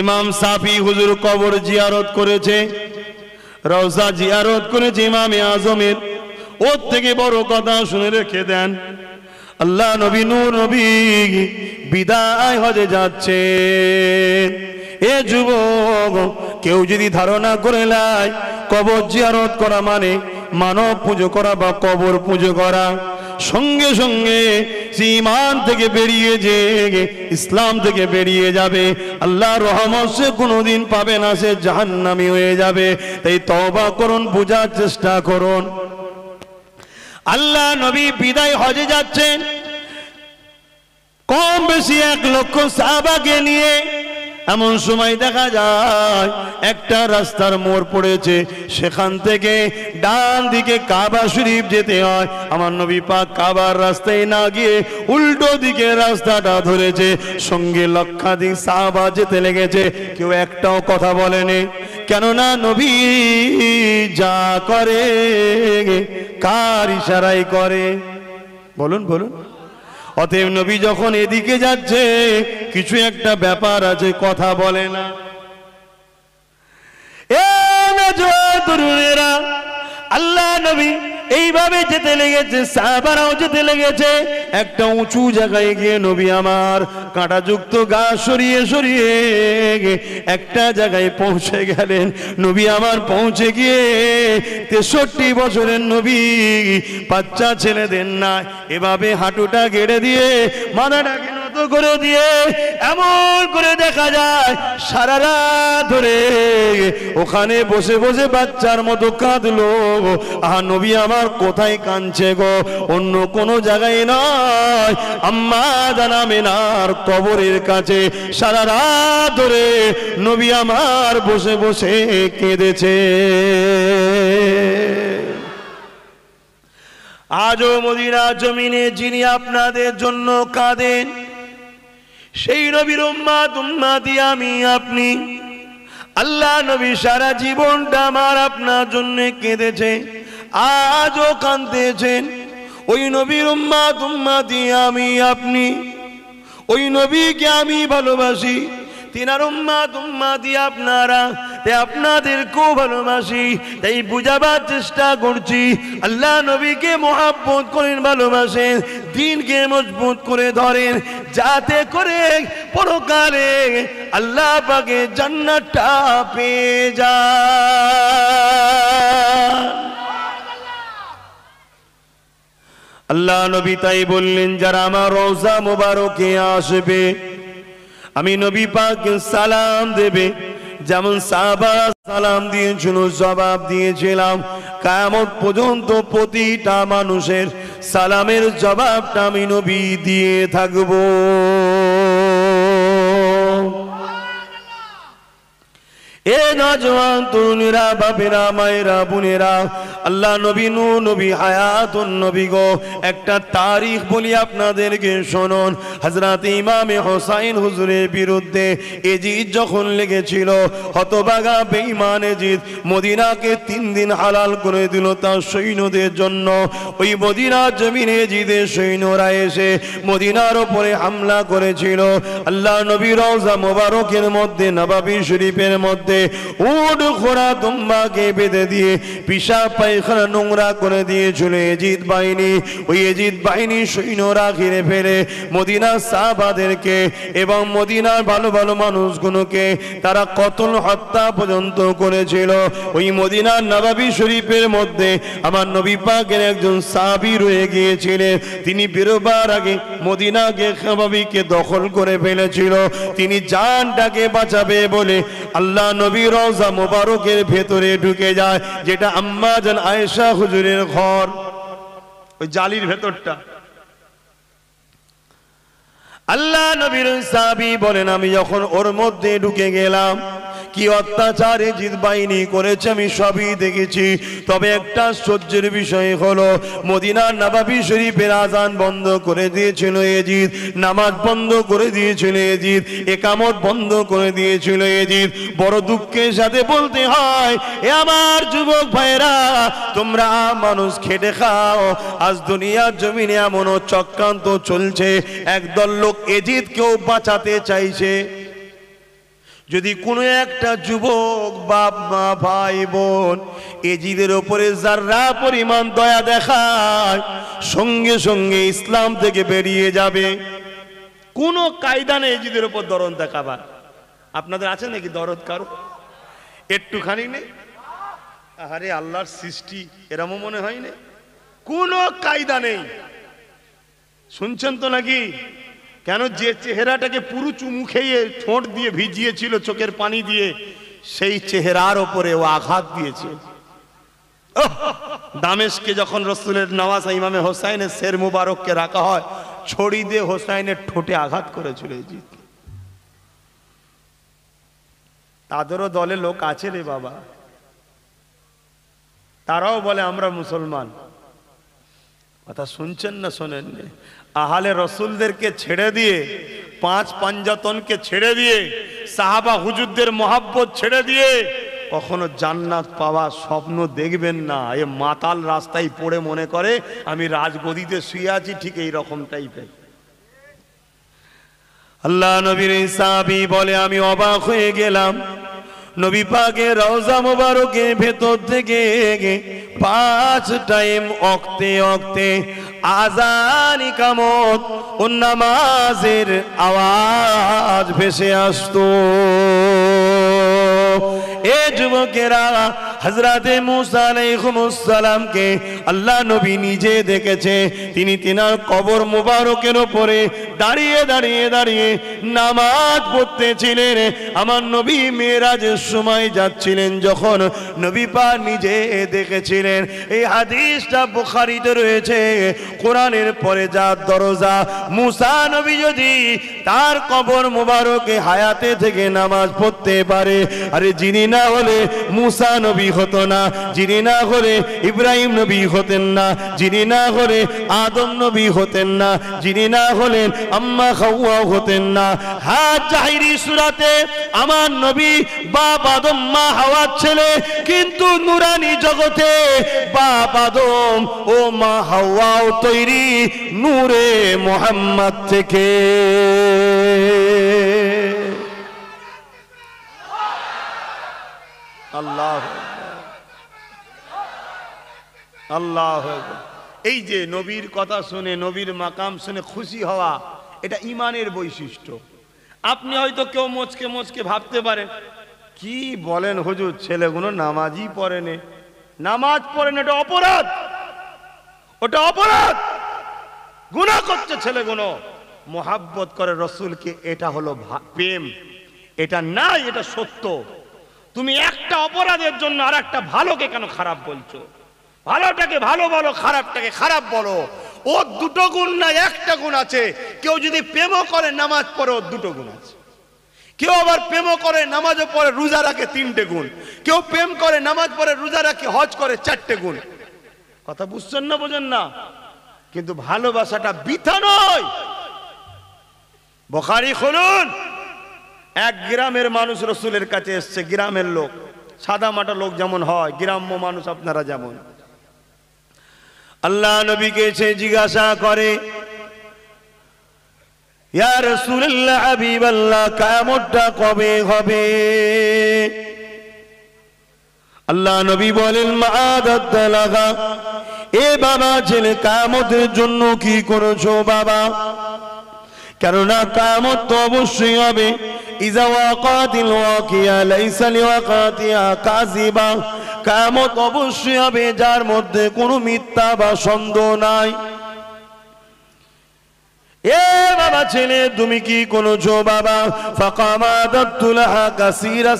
ইমাম সাফি হুজুর কবর জিয়ারত করেছে রওজা জিয়ারত করেছে ইমাম আজমের ওর থেকে বড় কথা শুনে রেখে দেন আল্লাহ নবী নূর নবী বিদায় হজে যাচ্ছে এ যুবক কেউ যদি ধারণা করে নেয় কবর জিয়ারত করা মানে মানব পুজো করা বা কবর পুজো করা সঙ্গে সঙ্গে সীমান থেকে বেরিয়ে যে ইসলাম থেকে বেরিয়ে যাবে আল্লাহ রহমত সে কোনোদিন পাবে না সে জাহান্নামি হয়ে যাবে তাই তবা করুন বোঝার চেষ্টা করুন আল্লাহ নবী বিদায় হজে যাচ্ছেন কম বেশি এক লক্ষ সাহাবাকে নিয়ে এমন সময় দেখা যায় একটা রাস্তার মোড় পড়েছে সেখান থেকে ডান দিকে কাবা শরীফ যেতে হয় আমার নবী পাক কাবার রাস্তায় না গিয়ে উল্টো দিকে রাস্তাটা ধরেছে সঙ্গে লক্ষাধিক সাহাবা যেতে লেগেছে কেউ একটাও কথা বলেনি কেননা নবী যা করে কার ইশারাই করে বলুন বলুন অতএব নবী যখন এদিকে যাচ্ছে কিছু একটা ব্যাপার আছে কথা বলে না এ না তরুণেরা আল্লাহ নবী এইভাবে যেতে লেগেছে সাহাবারাও যেতে লেগেছে একটা উঁচু জায়গায় গিয়ে নবী আমার কাঁটাযুক্ত গা সরিয়ে সরিয়ে একটা জায়গায় পৌঁছে গেলেন নবী আমার পৌঁছে গিয়ে তেষট্টি বছরের নবী বাচ্চা ছেলেদের না এভাবে হাঁটুটা গেড়ে দিয়ে মাথাটাকে করে দিয়ে এমন করে দেখা যায় সারা রাত ধরে ওখানে বসে বসে বাচ্চার মতো কাঁদলো আহা নবী আমার কোথায় কাঁদছে গো অন্য কোনো জায়গায় নয় আম্মা জানা মেনার কবরের কাছে সারা রাত ধরে নবী আমার বসে বসে কেঁদেছে আজও মদিনা জমিনে যিনি আপনাদের জন্য কাঁদেন সেই নবীর তুম্মা উম্মাদি আমি আপনি আল্লাহ নবী সারা জীবনটা আমার আপনার জন্য কেঁদেছে আজও কাঁদতেছেন ওই নবীর তুম্মা উম্মাদি আমি আপনি ওই নবীকে আমি ভালোবাসি তিনার উম্মা তুম্মা দিয়ে আপনারা তে আপনাদের খুব ভালোবাসি তাই বুঝাবার চেষ্টা করছি আল্লাহ নবীকে মহাব্বত করেন ভালোবাসেন দিনকে মজবুত করে ধরেন যাতে করে পরকালে আল্লাহ পাকে জান্নাতটা পেয়ে যা আল্লাহ নবী তাই বললেন যারা আমার রোজা মোবারকে আসবে আমি নবী পাক সালাম দেবে যেমন সাহাবা সালাম দিয়েছিল জবাব দিয়েছিলাম কায়ামত পর্যন্ত প্রতিটা মানুষের সালামের জবাবটা আমি নবী দিয়ে থাকবো এ নজওয়ান তরুণীরা বাপেরা মায়েরা বোনেরা আল্লাহ নবী নু নবী হায়াত নবী গো একটা তারিখ বলি আপনাদেরকে শোনন হজরত ইমামে হোসাইন হুজুরের বিরুদ্ধে এজিদ যখন লেগেছিল হতবাগা বেঈমান এজিদ মদিনাকে তিন দিন হালাল করে দিল তার সৈন্যদের জন্য ওই মদিনা জমিনে এজিদের সৈন্যরা এসে মদিনার ওপরে হামলা করেছিল আল্লাহ নবী রওজা মোবারকের মধ্যে নবাবী শরীফের মধ্যে মধ্যে উড ঘোড়া দুম্বাকে বেঁধে দিয়ে পিসা পায়খানা নোংরা করে দিয়ে চলে এজিত বাহিনী ওই এজিত বাহিনী সৈন্যরা ঘিরে ফেলে মদিনা সাহাবাদেরকে এবং মদিনার ভালো ভালো মানুষগুলোকে তারা কতল হত্যা পর্যন্ত করেছিল ওই মদিনার নবাবি শরীফের মধ্যে আমার নবী পাকের একজন সাহাবি রয়ে গিয়েছিলেন তিনি বেরোবার আগে মদিনাকে নবাবিকে দখল করে ফেলেছিল তিনি জানটাকে বাঁচাবে বলে আল্লাহ নবী রওজা মোবারকের ভেতরে ঢুকে যায় যেটা আম্মা জান আয়েশা হুজুরের ঘর ওই জালির ভেতরটা আল্লাহ নবীর সাবি বলেন আমি যখন ওর মধ্যে ঢুকে গেলাম কি অত্যাচার জিত বাহিনী করেছে আমি সবই দেখেছি তবে একটা আশ্চর্যের বিষয় হলো মদিনার নাবাবি শরীফের আজান বন্ধ করে দিয়েছিল এজিদ নামাজ বন্ধ করে দিয়েছিল এজিদ একামত বন্ধ করে দিয়েছিল এজিদ বড় দুঃখের সাথে বলতে হয় এ আমার যুবক ভাইরা তোমরা মানুষ খেটে খাও আজ দুনিয়ার জমিনে এমনও চক্রান্ত চলছে একদল লোক কেউ বাঁচাতে চাইছে যদি কোনো একটা যুবক বাপ মা ভাই বোন এজিদের ওপরে যারা পরিমাণ দয়া দেখায় সঙ্গে সঙ্গে ইসলাম থেকে বেরিয়ে যাবে কোনো কায়দা নেই এজিদের ওপর দরদ দেখাবার আপনাদের আছে নাকি দরদ কারো একটুখানি নেই আরে আল্লাহর সৃষ্টি এরমও মনে হয় না কোনো কায়দা নেই শুনছেন তো নাকি কেন যে চেহারাটাকে পুরো চুমু খেয়ে ঠোঁট দিয়ে ভিজিয়েছিল চোখের পানি দিয়ে সেই চেহারার ওপরে ও আঘাত দিয়েছে দামেশকে যখন রসুলের নওয়াজ ইমামে হোসাইনের শের মুবারককে রাখা হয় ছড়ি দিয়ে হোসাইনের ঠোঁটে আঘাত করেছিল জিত তাদেরও দলে লোক আছে রে বাবা তারাও বলে আমরা মুসলমান কথা শুনছেন না শোনেন আহালে রসুলদেরকে ছেড়ে দিয়ে পাঁচ পাঞ্জাতনকে ছেড়ে দিয়ে সাহাবা হুজুরদের মহাব্বত ছেড়ে দিয়ে কখনো জান্নাত পাওয়া স্বপ্ন দেখবেন না এ মাতাল রাস্তায় পড়ে মনে করে আমি রাজগদিতে শুয়ে আছি ঠিক এই রকম টাইপের আল্লাহ নবীর সাহাবি বলে আমি অবাক হয়ে গেলাম নবী পাকে রওজা মোবারকে ভেতর থেকে পাঁচ টাইম অক্তে অক্তে আজানি কামত ও নামাজের আওয়াজ ভেসে আসতো এ যুবকেরা হজরাতে মুসালামকে আল্লাহ নবী নিজে দেখেছে তিনি তিনার কবর মুবারকের ওপরে দাঁড়িয়ে দাঁড়িয়ে দাঁড়িয়ে নামাজ পড়তেছিলেন আমার নবী মেয়েরাজের সময় যাচ্ছিলেন যখন নবী পা নিজে দেখেছিলেন এই হাদিসটা বুখারিতে রয়েছে কোরআনের পরে যা দরজা মুসা নবী যদি তার কবর মুবারকে হায়াতে থেকে নামাজ পড়তে পারে আরে যিনি না হলে মুসা নবী হতো না যিনি না হলে ইব্রাহিম নবী হতেন না যিনি না হলে আদম নবী হতেন না যিনি না হলেন আম্মা খাওয়াও হতেন না হাত চাহিরি সুরাতে আমার নবী বাপ আদম মা হাওয়ার ছেলে কিন্তু নুরানি জগতে বাপ আদম ও মা হাওয়াও তৈরি নূরে মোহাম্মদ থেকে আল্লাহ আল্লাহ এই যে নবীর কথা শুনে নবীর মাকাম শুনে খুশি হওয়া এটা ইমানের বৈশিষ্ট্য আপনি হয়তো কেউ মোচকে মোচকে ভাবতে পারে কি বলেন হুজুর ছেলেগুলো নামাজই পড়ে নে নামাজ পড়েন এটা অপরাধ ওটা অপরাধ গুণা করছে ছেলেগুলো মোহাব্বত করে রসুলকে এটা হলো প্রেম এটা নাই এটা সত্য তুমি একটা অপরাধের জন্য আর একটা ভালোকে কেন খারাপ বলছো ভালোটাকে ভালো বলো খারাপটাকে খারাপ বলো ও দুটো গুণ না একটা গুণ আছে কেউ যদি প্রেমও করে নামাজ পড়ে ওর দুটো গুণ আছে কেউ আবার প্রেমও করে নামাজও পড়ে রোজা রাখে তিনটে গুণ কেউ প্রেম করে নামাজ পড়ে রোজা রাখে হজ করে চারটে গুণ কথা বুঝছেন না বোঝেন না কিন্তু ভালোবাসাটা বিথা নয় বখারি খুলুন এক গ্রামের মানুষ রসুলের কাছে এসছে গ্রামের লোক সাদা মাটা লোক যেমন হয় গ্রাম্য মানুষ আপনারা যেমন আল্লাহ নবীকে সে জিজ্ঞাসা করে কেমনটা কবে হবে আল্লাহ নবী বলেন লাগা এ বাবা ছেলে কামতের জন্য কি করেছো বাবা কেননা কামত তো অবশ্যই হবে إذا وقعت الواقعة ليس لوقعتها كاذبة কামত অবশ্যই بجار যার মধ্যে কোনো মিথ্যা বা এ বাবা ছেলে তুমি কি করেছো বাবা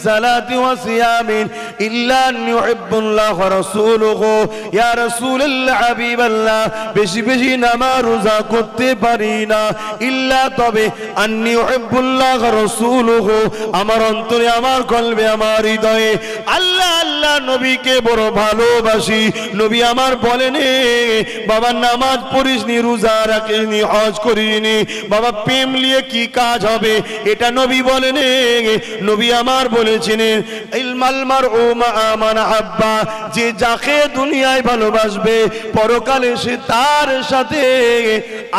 সালাতি ওয়া সিয়ামিন ইল্লা ইউহিব্বুল্লাহ ওয়া রাসূলুহু ইয়া রাসূলুল্লাহ হাবিবাল্লাহ বেশি বেশি নামাজ রোজা করতে পারি না ইল্লা তবে আন্নি ইউহিব্বুল্লাহ ওয়া রাসূলুহু আমার অন্তরে আমার কলবে আমার হৃদয়ে আল্লাহ আল্লাহ নবীকে বড় ভালোবাসি নবী আমার বলেনি বাবা নামাজ পড়িসনি রোজা রাখিসনি হজ করিস নে বাবা প্রেম নিয়ে কি কাজ হবে এটা নবী বলেন নবী আমার বলেছেন ইলমালমার ও মান আব্বা যে যাকে দুনিয়ায় ভালোবাসবে পরকালে সে তার সাথে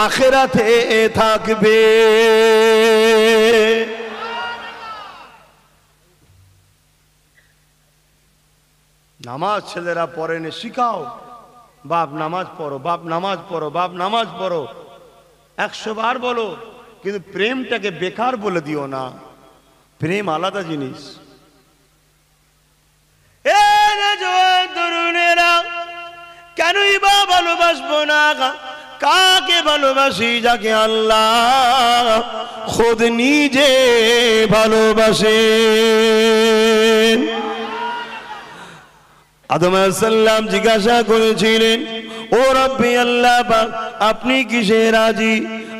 আখেরাতে থাকবে নামাজ ছেলেরা পড়েনে শিখাও বাপ নামাজ পড়ো বাপ নামাজ পড়ো বাপ নামাজ পড়ো একশো বার বলো কিন্তু প্রেমটাকে বেকার বলে দিও না প্রেম আলাদা জিনিস কেনই বা ভালোবাসবো না কাকে ভালোবাসি যাকে আল্লাহ খোদ নিজে ভালোবাসে আদম সাল্লাম জিজ্ঞাসা করেছিলেন او رب اللہ پر اپنی کسے راجی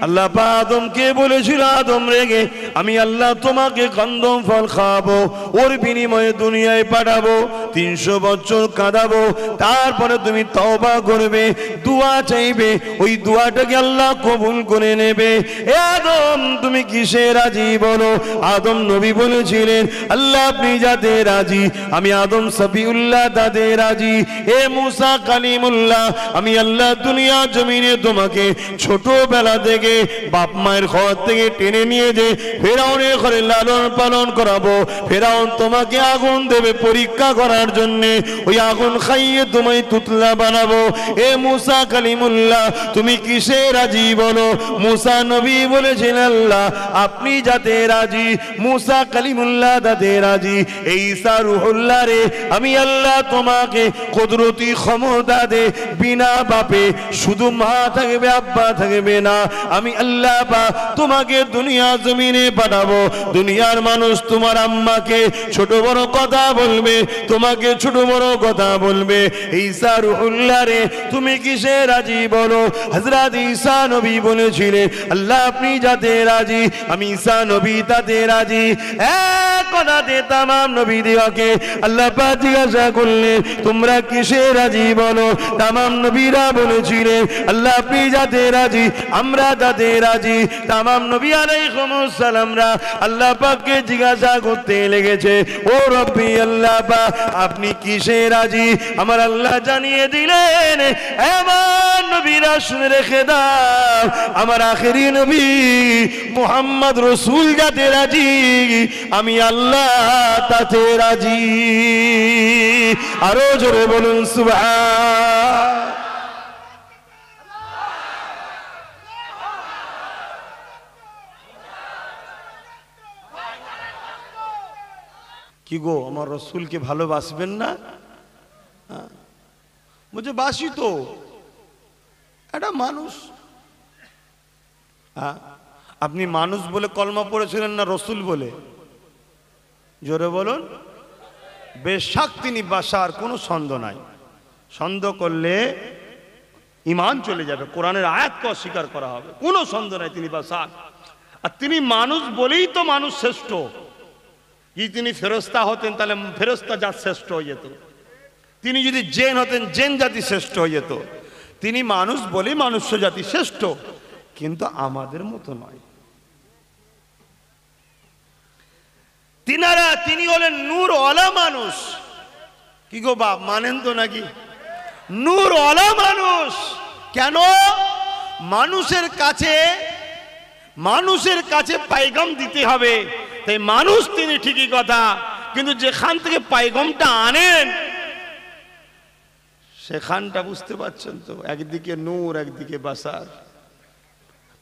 আল্লাহ আদমকে বলেছিল আদম রেগে আমি আল্লাহ তোমাকে ফল ওর বিনিময়ে দুনিয়ায় পাঠাবো তিনশো বছর কাঁদাবো তারপরে তুমি তওবা করবে দোয়া চাইবে ওই দোয়াটাকে আল্লাহ কবুল করে নেবে এ আদম তুমি কিসে রাজি বলো আদম নবী বলেছিলেন আল্লাহ আপনি যাতে রাজি আমি আদম সফিউল্লাহ দাদে রাজি এ মুসা কালিমুল্লাহ আমি আল্লাহ দুনিয়া জমিনে তোমাকে ছোটবেলা থেকে থেকে বাপ মায়ের ঘর থেকে টেনে নিয়ে যে ফেরাউনের ঘরে লালন পালন করাবো ফেরাউন তোমাকে আগুন দেবে পরীক্ষা করার জন্য ওই আগুন খাইয়ে তোমায় তুতলা বানাবো এ মুসা কালিমুল্লাহ তুমি কিসে রাজি বলো মুসা নবী বলেছেন আল্লাহ আপনি যাতে রাজি মুসা কালিমুল্লাহ দাদে রাজি এই সারুহুল্লাহ রে আমি আল্লাহ তোমাকে কুদরতি ক্ষমতা দে বিনা বাপে শুধু মা থাকবে আব্বা থাকবে না আমি আল্লাহ তোমাকে দুনিয়া জমিনে পাঠাবো দুনিয়ার মানুষ তোমার আম্মাকে ছোট বড় কথা বলবে তোমাকে ছোট বড় কথা বলবে ঈসা রুহুল্লা রে তুমি কিসে রাজি বলো হজরত ঈসা নবী বলেছিলেন আল্লাহ আপনি যাতে রাজি আমি ঈসা নবী তাতে রাজি এক কথাতে তামাম নবী দিওকে আল্লাহ পা জিজ্ঞাসা করলে তোমরা কিসে রাজি বলো তামাম নবীরা বলেছিলেন আল্লাহ আপনি যাতে রাজি আমরা বাধাতে রাজি নবী আল্লাহ পাককে জিজ্ঞাসা করতে লেগেছে ও রব্বি আল্লাহ পাক আপনি কিসে রাজি আমার আল্লাহ জানিয়ে দিলেন এমন নবীরা শুনে রেখে আমার আখেরি নবী মোহাম্মদ রসুল যাতে রাজি আমি আল্লাহ তাতে রাজি আরো জোরে বলুন সুভা কি গো আমার রসুলকে ভালোবাসবেন না হ্যাঁ? বলছে বাসি তো একটা মানুষ হ্যাঁ? আপনি মানুষ বলে কলমা পড়েছিলেন না রসুল বলে জোরে বলুন বেশাক তিনি বাসার কোনো সন্দেহ নাই সন্দেহ করলে ইমান চলে যাবে কোরআনের আয়াতকে অস্বীকার করা হবে কোনো সন্দেহ নাই তিনি বাসার আর তিনি মানুষ বলেই তো মানুষ শ্রেষ্ঠ যদি তিনি ফেরস্তা হতেন তাহলে ফেরস্তা জাত শ্রেষ্ঠ হয়ে যেত তিনি যদি জেন হতেন জেন জাতি শ্রেষ্ঠ হয়ে যেত তিনি মানুষ বলেই মানুষ্য জাতি শ্রেষ্ঠ কিন্তু আমাদের মতো নয় তিনারা তিনি হলেন নূর অলা মানুষ কি গো বাপ মানেন তো নাকি নূর অলা মানুষ কেন মানুষের কাছে মানুষের কাছে পাইগাম দিতে হবে তাই মানুষ তিনি ঠিকই কথা কিন্তু যেখান থেকে পাইগমটা আনেন সেখানটা বুঝতে পারছেন তো একদিকে নূর একদিকে বাসার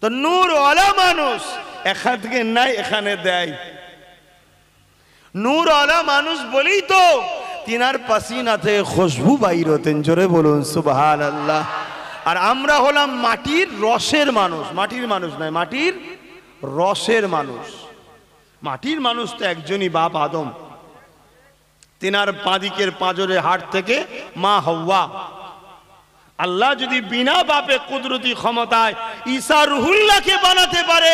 তো নূর অলা মানুষ এখান থেকে নাই এখানে দেয় নূর অলা মানুষ বলি তো তিনার পাসিনাতে খুশবু বাইর হতেন জোরে বলুন সুবাহাল আল্লাহ আর আমরা হলাম মাটির রসের মানুষ মাটির মানুষ নয় মাটির রসের মানুষ মাটির মানুষ তো একজনই বাপ আদম তেনার পাদিকের পাজরে হাট থেকে মা হওয়া আল্লাহ যদি বিনা বাপে কুদরতি ক্ষমতায় ঈশা রুহুল্লাকে বানাতে পারে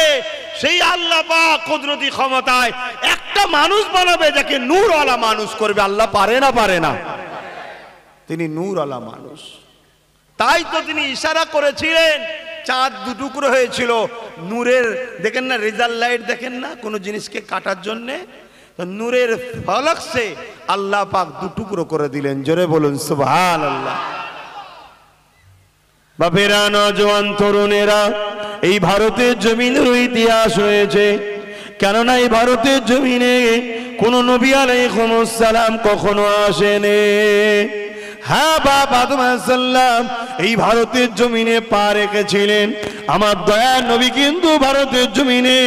সেই আল্লাহ বা কুদরতি ক্ষমতায় একটা মানুষ বানাবে যাকে আলা মানুষ করবে আল্লাহ পারে না পারে না তিনি আলা মানুষ তাই তো তিনি ইশারা করেছিলেন চাঁদ দু টুকরো হয়েছিল নূরের দেখেন না রেজাল লাইট দেখেন না কোনো জিনিসকে কাটার জন্যে নূরের ফলক সে আল্লাহ পাক দু টুকরো করে দিলেন জোরে বলুন সুভান আল্লাহ বাপেরা নজওয়ান তরুণেরা এই ভারতের জমিনের ইতিহাস হয়েছে কেননা এই ভারতের জমিনে কোনো নবী আলাইকুম সালাম কখনো আসেনে হ্যাঁ এই ভারতের জমিনে পা রেখেছিলেন আমার দয়া নবী কিন্তু ভারতের জমিনে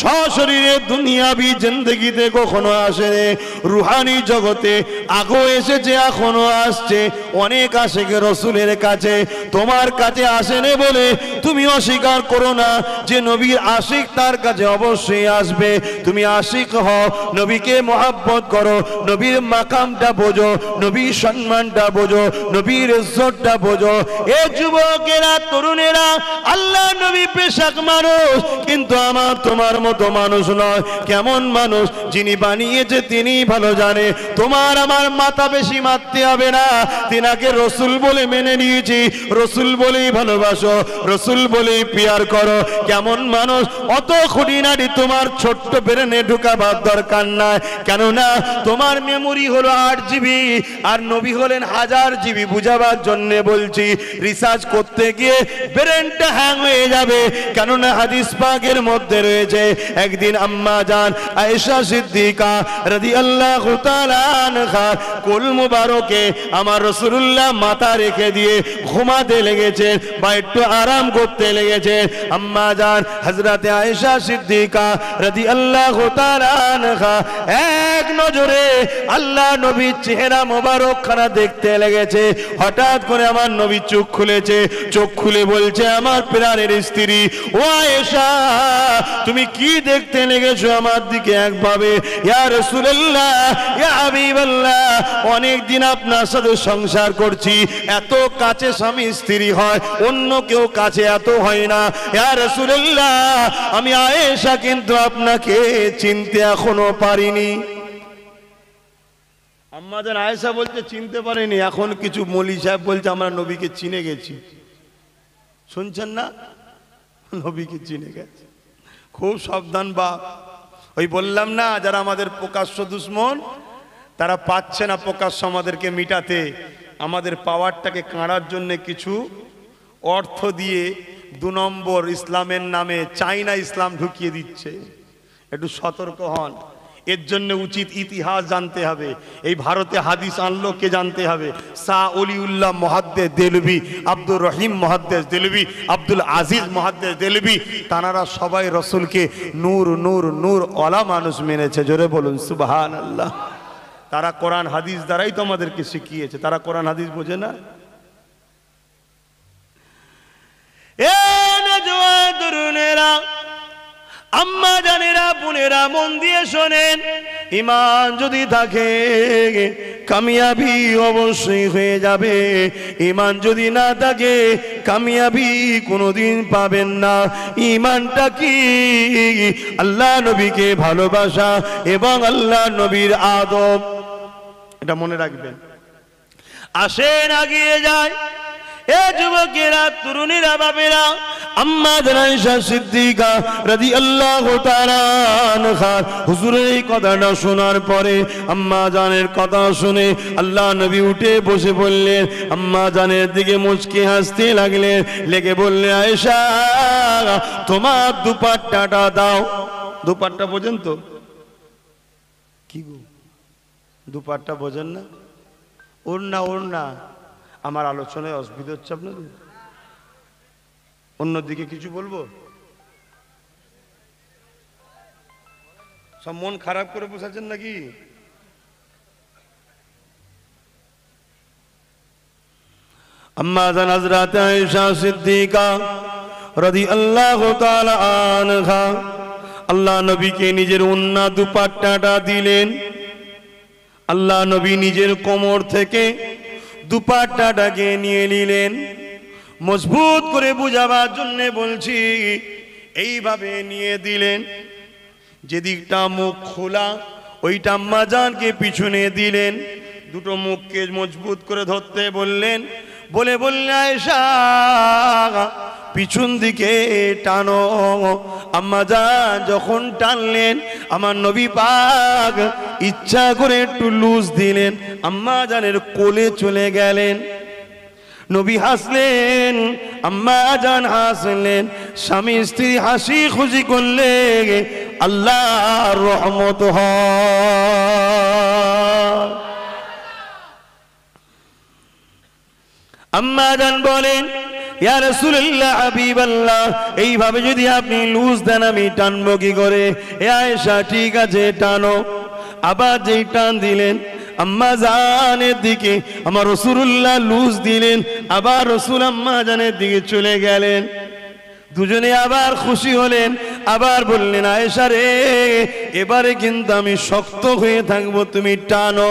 সশরীরে দুনিয়াবি জিন্দগিতে কখনো আসেনি রুহানি জগতে আগো এসেছে এখনো আসছে অনেক গে রসুলের কাছে তোমার কাছে আসেনে বলে তুমি অস্বীকার করো না যে নবীর আশিক তার কাছে অবশ্যই আসবে তুমি আশিক হও নবীকে মহাব্বত করো নবীর মাকামটা বোঝো নবীর সম্মানটা বোঝো নবীর ইজ্জতটা বোঝো এ যুবকেরা তরুণেরা আল্লাহ নবী পেশাক মানুষ কিন্তু আমার তোমার মতো মানুষ নয় কেমন মানুষ যিনি বানিয়েছে তিনি ভালো জানে তোমার আমার মাথা বেশি মারতে হবে না তিনাকে রসুল বলে মেনে নিয়েছি রসুল বলেই ভালোবাসো রসুল বলেই পিয়ার করো কেমন মানুষ অত খুঁটি খুঁটিনাটি তোমার ছোট্ট ব্রেনে ঢুকাবার দরকার নাই কেননা তোমার মেমোরি হলো আট জিবি আর নবী হলেন হাজার জিবি বুঝাবার জন্য বলছি রিসার্চ করতে গিয়ে ব্রেনটা হ্যাং হয়ে যাবে কেননা হাদিস পাকের মধ্যে রয়েছে একদিন আম্মা যান আয়েশা সিদ্দিকা রাজি আল্লাহ কুল মুবারকে আমার রসুল্লাহ মাথা রেখে দিয়ে ঘুমাতে লেগেছে বা একটু আরাম করতে লেগেছে আম্মা যান হজরতে আয়েশা সিদ্দিকা রাজি আল্লাহ এক নজরে আল্লাহ নবীর চেহারা মুবারক খানা দেখ কাঁদতে লেগেছে হঠাৎ করে আমার নবী চোখ খুলেছে চোখ খুলে বলছে আমার প্রাণের স্ত্রী ও এসা তুমি কি দেখতে লেগেছো আমার দিকে একভাবে ইয়ার রসুল্লাহ ইয়া হাবিবাল্লাহ অনেক দিন আপনার সাথে সংসার করছি এত কাছে স্বামী স্ত্রী হয় অন্য কেউ কাছে এত হয় না ইয়া রসুল্লাহ আমি আয়েশা কিন্তু আপনাকে চিনতে এখনো পারিনি আমাদের আয়েশা বলছে চিনতে পারেনি এখন কিছু মলি সাহেব বলছে আমরা নবীকে চিনে গেছি শুনছেন না নবীকে চিনে গেছে খুব সাবধান বাপ ওই বললাম না যারা আমাদের প্রকাশ্য দুশ্মন তারা পাচ্ছে না প্রকাশ্য আমাদেরকে মিটাতে আমাদের পাওয়ারটাকে কাঁড়ার জন্য কিছু অর্থ দিয়ে দু নম্বর ইসলামের নামে চাইনা ইসলাম ঢুকিয়ে দিচ্ছে একটু সতর্ক হন এর জন্য উচিত ইতিহাস জানতে হবে এই ভারতে হাদিস আনলো কে জানতে হবে শাহ অলিউল্লাহ মহাদ্দেশ দেলবি আব্দুর রহিম মহাদ্দেশ দেলবি আব্দুল আজিজ মহাদ্দেশ দেলবি তানারা সবাই রসুলকে নূর নূর নূর অলা মানুষ মেনেছে জোরে বলুন সুবাহান আল্লাহ তারা কোরআন হাদিস দ্বারাই তোমাদেরকে শিখিয়েছে তারা কোরআন হাদিস বোঝে না এ নজওয়া তরুণেরা আম্মা জানেরা বোনেরা মন দিয়ে শোনেন ইমান যদি থাকে কামিয়াবি অবশ্যই হয়ে যাবে ইমান যদি না থাকে কামিয়াবি কোনোদিন পাবেন না ইমানটা কি আল্লাহ নবীকে ভালোবাসা এবং আল্লাহ নবীর আদব এটা মনে রাখবেন আসেন আগিয়ে যায় এ যুবকেরা তরুণীরা বাবেরা আম্মা জানাইশা সিদ্দিকা রাজি আল্লাহ খান হুজুরের এই কথাটা শোনার পরে আম্মা জানের কথা শুনে আল্লাহ নবী উঠে বসে বললেন আম্মা জানের দিকে মুচকি হাসতে লাগলেন লেগে বললেন আয়েশা তোমার দুপাট্টাটা দাও দুপাট্টা বোঝেন তো কি গো দুপাট্টা বোঝেন না ওর না ওর না আমার আলোচনায় অসুবিধা হচ্ছে আপনাদের অন্যদিকে কিছু বলবো সব মন খারাপ করে বসেছেন নাকি আম্মা জান হযরত আয়েশা সিদ্দিকা রাদিয়াল্লাহু তাআলা আনহা আল্লাহ নবীকে নিজের উন্না দুপাট্টাটা দিলেন আল্লাহ নবী নিজের কোমর থেকে দুপাট্টাটাকে নিয়ে নিলেন মজবুত করে বুঝাবার জন্য বলছি এইভাবে নিয়ে দিলেন যেদিকটা মুখ খোলা ওইটা মাজানকে পিছনে দিলেন দুটো মুখকে মজবুত করে ধরতে বললেন বলে বললেন আয়সা পিছন দিকে টানো আম্মা যান যখন টানলেন আমার নবী পাক ইচ্ছা করে একটু লুজ দিলেন আম্মা জানের কোলে চলে গেলেন নবী হাসলেন আম্মা জান হাসলেন স্বামী স্ত্রী হাসি খুশি করলে আল্লাহ রহমত হ আম্মা জান বলেন এইভাবে যদি আপনি লুজ দেন আমি টানবো কি করে ঠিক আছে টানো আবার যেই টান দিলেন আম্মা জানের দিকে আমার রসুল্লাহ লুজ দিলেন আবার রসুল আম্মা জানের দিকে চলে গেলেন দুজনে আবার খুশি হলেন আবার বললেন আয়েশা রে এবারে কিন্তু আমি শক্ত হয়ে থাকবো তুমি টানো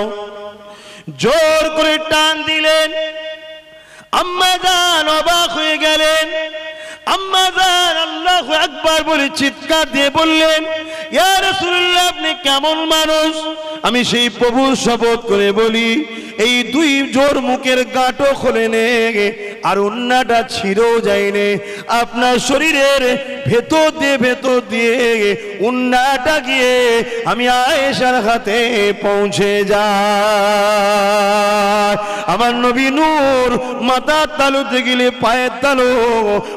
জোর করে টান দিলেন আম্মা জান অবাক হয়ে গেলেন আল্লাহ একবার বলে চিৎকার দিয়ে বললেন আপনি কেমন মানুষ আমি সেই প্রভুর শপথ করে বলি এই দুই জোর মুখের গাঁটো খোলে নে আর অন্যটা ছিঁড়েও যায়নি আপনার শরীরের ভেতর দিয়ে ভেতর দিয়ে উন্নাটা গিয়ে আমি আয়েশার হাতে পৌঁছে যা আমার নবী নূর মাথার তালুতে গেলে পায়ের তালু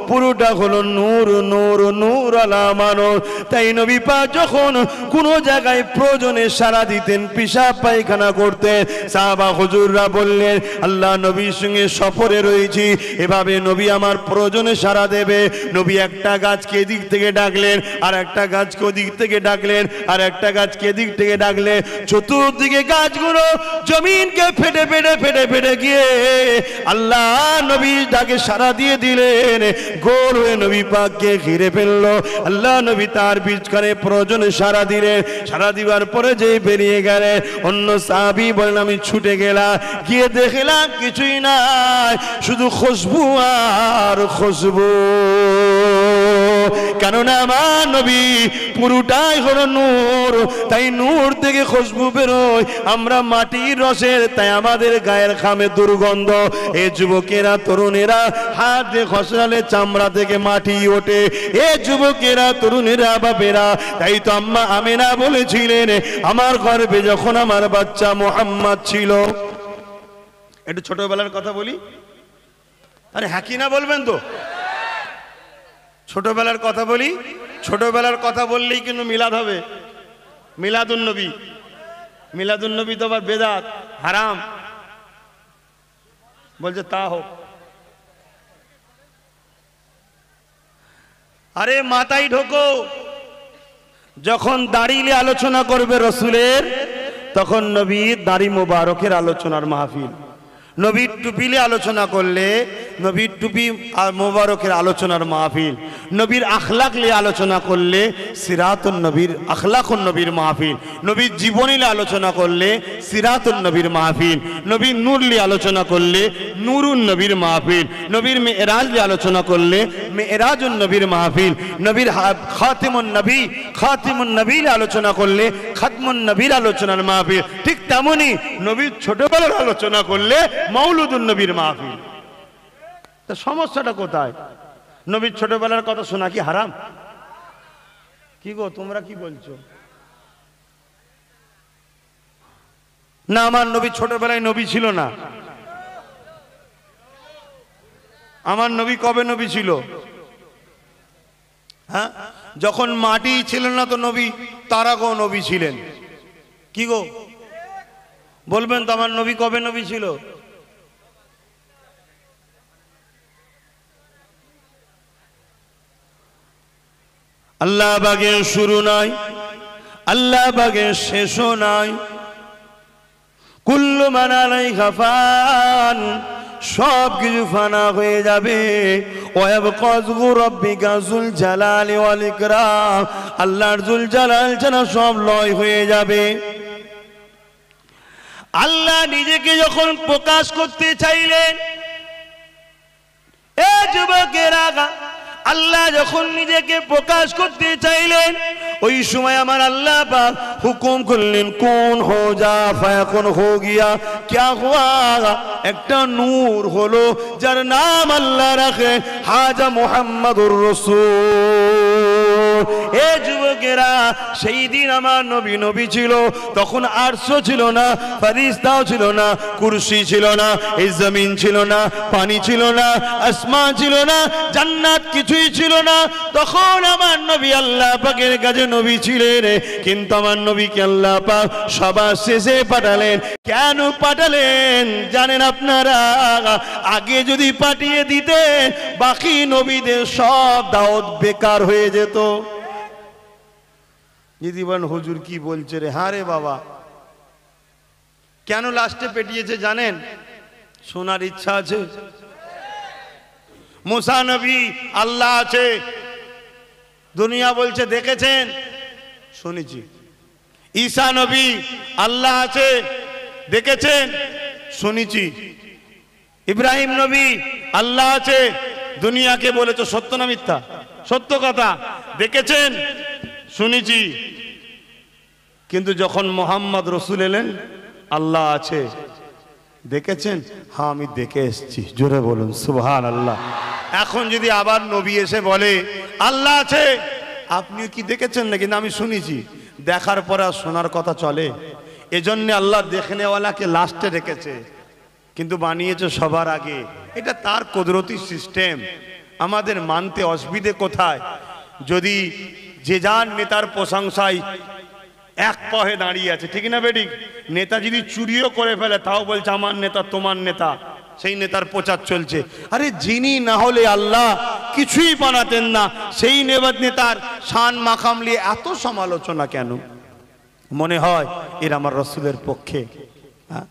পুরোটা হলো নূর নূর নূর আলা মানব তাই নবী পা যখন কোনো জায়গায় প্রয়োজনে সারা দিতেন পিসাব পায়খানা করতেন সাহাবা হুজুররা বললেন আল্লাহ নবীর সঙ্গে সফরে রয়েছি এভাবে নবী আমার প্রয়োজনে সারা দেবে নবী একটা গাছকে এদিক থেকে ডাকলেন আর একটা গাছকে ওদিক থেকে ডাকলেন আর একটা গাছকে এদিক থেকে ডাকলে চতুর্দিকে গাছগুলো জমিনকে ফেটে ফেটে ফেটে ফেটে গিয়ে আল্লাহ নবী ডাকে সারা দিয়ে দিলেন গোল হয়ে নবী পাককে ঘিরে ফেলল আল্লাহ নবী তার বিজকারে প্রয়োজনে সারা দিলেন সারা দিবার পরে যে বেরিয়ে গেলেন অন্য সাহাবি বলেন আমি ছুটে গেলাম গিয়ে দেখলাম কিছুই নাই শুধু খুশবু আর খুশবু কেননা আমার নবী পুরোটাই হলো নূর তাই নূর থেকে খুশবু বেরোয় আমরা মাটির রসের তাই আমাদের গায়ের খামে দুর্গন্ধ এ যুবকেরা তরুণেরা হাত দিয়ে খসড়ালে চামড়া থেকে মাটি ওঠে এ যুবকেরা তরুণেরা বাপেরা তাই তো আম্মা আমেনা বলেছিলেন আমার গর্বে যখন আমার বাচ্চা মোহাম্মদ ছিল একটু ছোটবেলার কথা বলি আরে হ্যাঁ কি না বলবেন তো ছোটবেলার কথা বলি ছোটবেলার কথা বললেই কিন্তু মিলাদ হবে মিলাদুন্নবী মিলাদুন্নবী তো আবার বেদাত হারাম বলছে তা হোক আরে মাথায় ঢোকো যখন দাঁড়িয়ে আলোচনা করবে রসুলের তখন নবী দাড়ি মোবারকের আলোচনার মাহফিল নবীর টুপিলে আলোচনা করলে নবীর টুপি আর মোবারকের আলোচনার মাহফিল নবীর আখলাক নিয়ে আলোচনা করলে সিরাতুন নবীর আখলাকুন নবীর মাহফিল নবীর জীবনী নিয়ে আলোচনা করলে সিরাতুন নবীর মাহফিল নবীর নূর নিয়ে আলোচনা করলে নূরুন নবীর মাহফিল নবীর মেয়েরাজ নিয়ে আলোচনা করলে মেয়েরাজুন নবীর মাহফিল নবীর খাতিমুন নবী খাতিমুন নবীর আলোচনা করলে খাতমুন নবীর আলোচনার মাহফিল ঠিক তেমনই নবীর ছোটবেলার আলোচনা করলে মৌলুদুল নবীর মাহফিল তা সমস্যাটা কোথায় নবীর ছোটবেলার কথা শোনা কি হারাম কি গো তোমরা কি বলছো না আমার নবী ছোটবেলায় নবী ছিল না আমার নবী কবে নবী ছিল হ্যাঁ যখন মাটি ছিলেন না তো নবী তারা গো নবী ছিলেন কি গো বলবেন তো আমার নবী কবে নবী ছিল আল্লাহ বাগে শুরু নাই আল্লাহ বাগে শেষও নাই কুল্লু মানালাই খাফান সব কিছু ফানা হয়ে যাবে আল্লাহর জুল জালাল ছাড়া সব লয় হয়ে যাবে আল্লাহ নিজেকে যখন প্রকাশ করতে চাইলেন এ যুবকেরা আল্লাহ যখন নিজেকে প্রকাশ করতে চাইলেন ওই সময় আমার আল্লাহ পাক হুকুম করলেন কোন হো যা এখন হো গিয়া ক্যা হুয়া একটা নূর হলো যার নাম আল্লাহ রাখে হাজা মুহাম্মাদুর রসুল এ যুবকেরা সেই দিন আমার নবী নবী ছিল তখন আরশো ছিল না ফারিস্তাও ছিল না কুরসি ছিল না এই জমিন ছিল না পানি ছিল না আসমান ছিল না জান্নাত কিছু কিছুই ছিল না তখন আমার নবী আল্লাহ পাকের কাছে নবী ছিলেন কিন্তু আমার নবীকে আল্লাহ পাক সবার শেষে পাঠালেন কেন পাঠালেন জানেন আপনারা আগে যদি পাঠিয়ে দিতেন বাকি নবীদের সব দাওয়াত বেকার হয়ে যেত দিদিবান হুজুর কি বলছে রে হ্যাঁ রে বাবা কেন লাস্টে পেটিয়েছে জানেন শোনার ইচ্ছা আছে মুসা নবী আল্লাহ আছে দুনিয়া বলছে দেখেছেন শুনেছি ঈশা নবী আল্লাহ আছে দেখেছেন শুনেছি ইব্রাহিম নবী আল্লাহ আছে দুনিয়াকে বলেছ সত্য না মিথ্যা সত্য কথা দেখেছেন শুনেছি কিন্তু যখন মোহাম্মদ রসুল এলেন আল্লাহ আছে দেখেছেন হ্যাঁ আমি দেখে এসছি জোরে বলুন সুহান আল্লাহ এখন যদি আবার নবী এসে বলে আল্লাহ আছে আপনি কি দেখেছেন না কিন্তু আমি শুনেছি দেখার পর আর শোনার কথা চলে এজন্য আল্লাহ দেখে নেওয়ালাকে লাস্টে রেখেছে কিন্তু বানিয়েছে সবার আগে এটা তার কুদরতি সিস্টেম আমাদের মানতে অসুবিধে কোথায় যদি যে যার নেতার প্রশংসায় এক পহে দাঁড়িয়ে আছে ঠিক না বেডিক নেতা যদি চুরিও করে ফেলে তাও বলছে আমার নেতা তোমার নেতা সেই নেতার প্রচার চলছে আরে যিনি না হলে আল্লাহ কিছুই বানাতেন না সেই নেবাদ নেতার শান মাখামলি এত সমালোচনা কেন মনে হয় এর আমার রসুলের পক্ষে হ্যাঁ?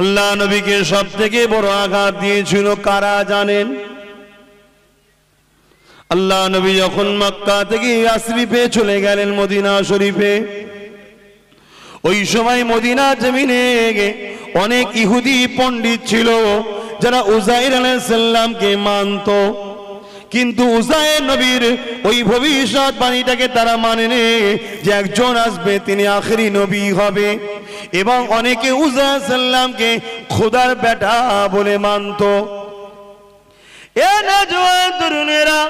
আল্লাহ নবীকে সব থেকে বড় আঘাত দিয়েছিল কারা জানেন আল্লাহ নবী যখন মক্কা থেকে আশরিফে চলে গেলেন মদিনা শরীফে ওই সময় মদিনা জমিনে অনেক ইহুদি পণ্ডিত ছিল যারা উজাইর আলাইসাল্লামকে মানত কিন্তু উজায়ের নবীর ওই ভবিষ্যৎ বাণীটাকে তারা মানেনি যে একজন আসবে তিনি আখরি নবী হবে এবং অনেকে উজায় সাল্লামকে খোদার বেটা বলে মানত এ না জোয়ান তরুণেরা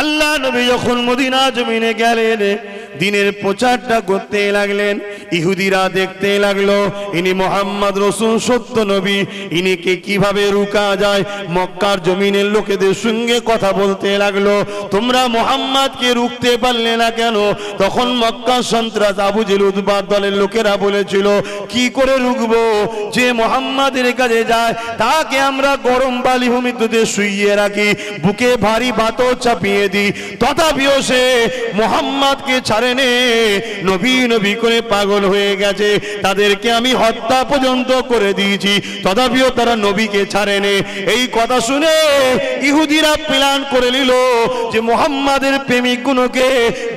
আল্লাহ নবী যখন মদিনা জমিনে গেলেন দিনের প্রচারটা করতে লাগলেন ইহুদিরা দেখতে লাগলো ইনি মোহাম্মদ রসুল সত্য নবী ইনিকে কিভাবে রুকা যায় মক্কার জমিনের লোকেদের সঙ্গে কথা বলতে লাগলো তোমরা মোহাম্মদকে রুখতে পারলে না কেন তখন মক্কা সন্ত্রাস আবু উদ্বার দলের লোকেরা বলেছিল কি করে রুখব যে মোহাম্মদের কাজে যায় তাকে আমরা গরম বালি ভূমিতে শুইয়ে রাখি বুকে ভারী বাতও চাপিয়ে দিই তথাপিও সে মোহাম্মদকে ছাড়ে পারেনে নবী নবী করে পাগল হয়ে গেছে তাদেরকে আমি হত্যা পর্যন্ত করে দিয়েছি তথাপিও তারা নবীকে ছাড়েনে এই কথা শুনে ইহুদিরা প্ল্যান করে নিল যে মোহাম্মাদের প্রেমিক প্রেমিকগুলোকে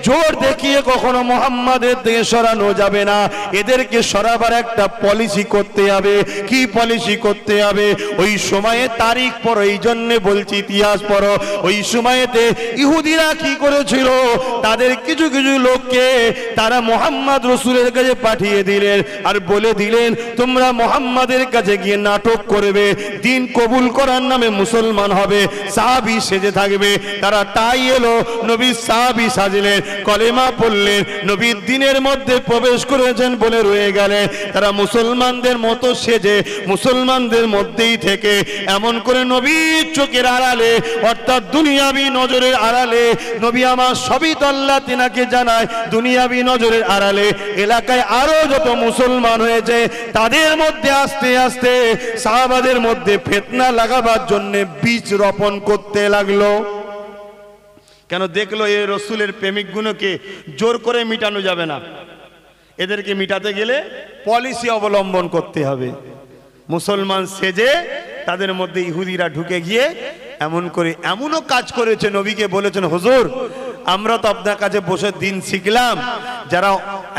জোর দেখিয়ে কখনো মোহাম্মাদের থেকে সরানো যাবে না এদেরকে সরাবার একটা পলিসি করতে হবে কি পলিসি করতে হবে ওই সময়ে তারিখ পর এই জন্যে বলছি ইতিহাস পর ওই সময়েতে ইহুদিরা কি করেছিল তাদের কিছু কিছু লোক লোককে তারা মোহাম্মদ রসুলের কাছে পাঠিয়ে দিলেন আর বলে দিলেন তোমরা মোহাম্মদের কাছে গিয়ে নাটক করবে দিন কবুল করার নামে মুসলমান হবে সাহাবি সেজে থাকবে তারা তাই এলো নবী সাহাবি সাজলেন কলেমা পড়লেন নবীর দিনের মধ্যে প্রবেশ করেছেন বলে রয়ে গেলেন তারা মুসলমানদের মতো সেজে মুসলমানদের মধ্যেই থেকে এমন করে নবীর চোখের আড়ালে অর্থাৎ দুনিয়াবি নজরের আড়ালে নবী আমার সবই তল্লা তিনাকে জানায় দুনিয়াবি নজরের আড়ালে এলাকায় আরো যত মুসলমান হয়েছে তাদের মধ্যে আস্তে আস্তে সাহাবাদের মধ্যে ফেতনা লাগাবার জন্য বীজ রোপণ করতে লাগলো কেন দেখলো এই রসুলের প্রেমিকগুলোকে জোর করে মিটানো যাবে না এদেরকে মিটাতে গেলে পলিসি অবলম্বন করতে হবে মুসলমান সেজে তাদের মধ্যে ইহুদিরা ঢুকে গিয়ে এমন করে এমনও কাজ করেছে নবীকে বলেছেন হুজুর আমরা তো আপনার কাছে বসে দিন শিখলাম যারা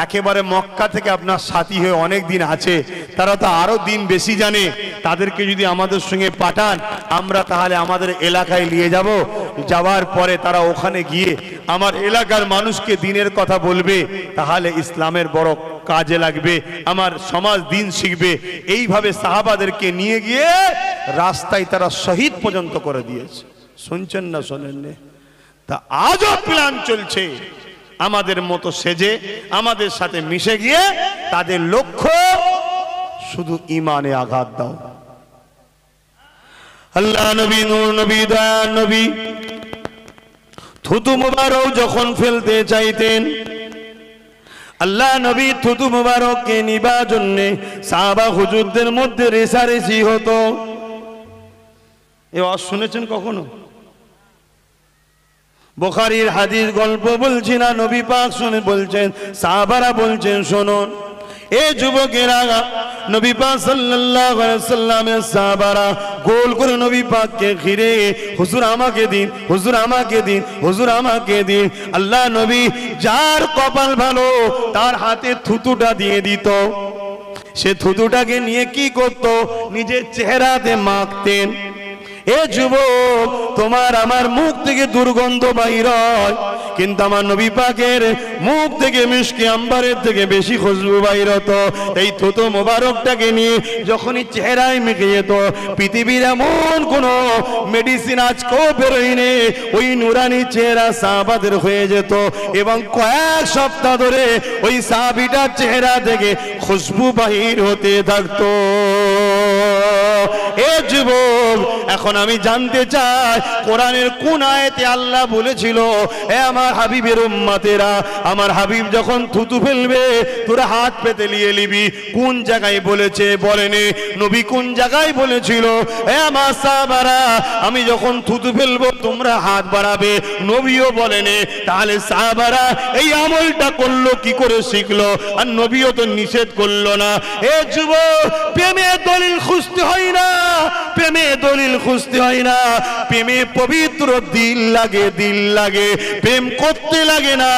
একেবারে মক্কা থেকে আপনার সাথী হয়ে অনেক দিন আছে তারা তো আরও দিন বেশি জানে তাদেরকে যদি আমাদের সঙ্গে পাঠান আমরা তাহলে আমাদের এলাকায় নিয়ে যাব যাওয়ার পরে তারা ওখানে গিয়ে আমার এলাকার মানুষকে দিনের কথা বলবে তাহলে ইসলামের বড় কাজে লাগবে আমার সমাজ দিন শিখবে এইভাবে সাহাবাদেরকে নিয়ে গিয়ে রাস্তায় তারা শহীদ পর্যন্ত করে দিয়েছে শুনছেন না শোনেন না তা আজও প্ল্যান চলছে আমাদের মতো সেজে আমাদের সাথে মিশে গিয়ে তাদের লক্ষ্য শুধু ইমানে আঘাত দাও আল্লাহ নবী নূর নবী দয়া নবী থুতু মুবারক যখন ফেলতে চাইতেন আল্লাহ নবী থুতু মুবারককে নিবার জন্যে সাহাবা হুজুরদের মধ্যে রেসারেসি হতো এ শুনেছেন কখনো বোখারির হাদিস গল্প বলছি না নবী পাক শুনে বলছেন সাহাবারা বলছেন শুনুন এ আগা নবী পাক সাল্লাল্লাহু আলাইহি সাহাবারা গোল করে নবী পাককে ঘিরে হুজুর আমাকে দিন হুজুর আমাকে দিন হুজুর আমাকে দিন আল্লাহ নবী যার কপাল ভালো তার হাতে থুতুটা দিয়ে দিত সে থুতুটাকে নিয়ে কি করত নিজের চেহারাতে মাখতেন এ যুবক তোমার আমার মুখ থেকে দুর্গন্ধ বাইর হয় কিন্তু আমার নবী পাকের মুখ থেকে মিষ্টি আম্বারের থেকে বেশি খুশবু বাইরত এই থুতো মোবারকটাকে নিয়ে যখনই চেহারায় মেখে যেত পৃথিবীর এমন কোন মেডিসিন আজকেও বেরোয়নি ওই নুরানি চেহারা সাহাবাদের হয়ে যেত এবং কয়েক সপ্তাহ ধরে ওই সাহাবিটার চেহারা থেকে খুশবু বাহির হতে থাকতো হে যুবক এখন আমি জানতে চাই কোরআনের কোন আয়তে আল্লাহ বলেছিল হে আমার হাবিবের উম্মাতেরা আমার হাবিব যখন থুতু ফেলবে তোরা হাত পেতে নিয়ে নিবি কোন জায়গায় বলেছে বলেনি নবী কোন জায়গায় বলেছিল হে আমার সাহাবারা আমি যখন থুতু ফেলবো তোমরা হাত বাড়াবে নবীও বলেনি তাহলে সাহাবারা এই আমলটা করলো কি করে শিখলো আর নবীও তো নিষেধ করলো না এ যুব প্রেমের দলিল খুঁজতে হয় না প্রেমে দলিল খুঁজতে হয় না প্রেমে পবিত্র দিল লাগে দিল লাগে প্রেম করতে লাগে না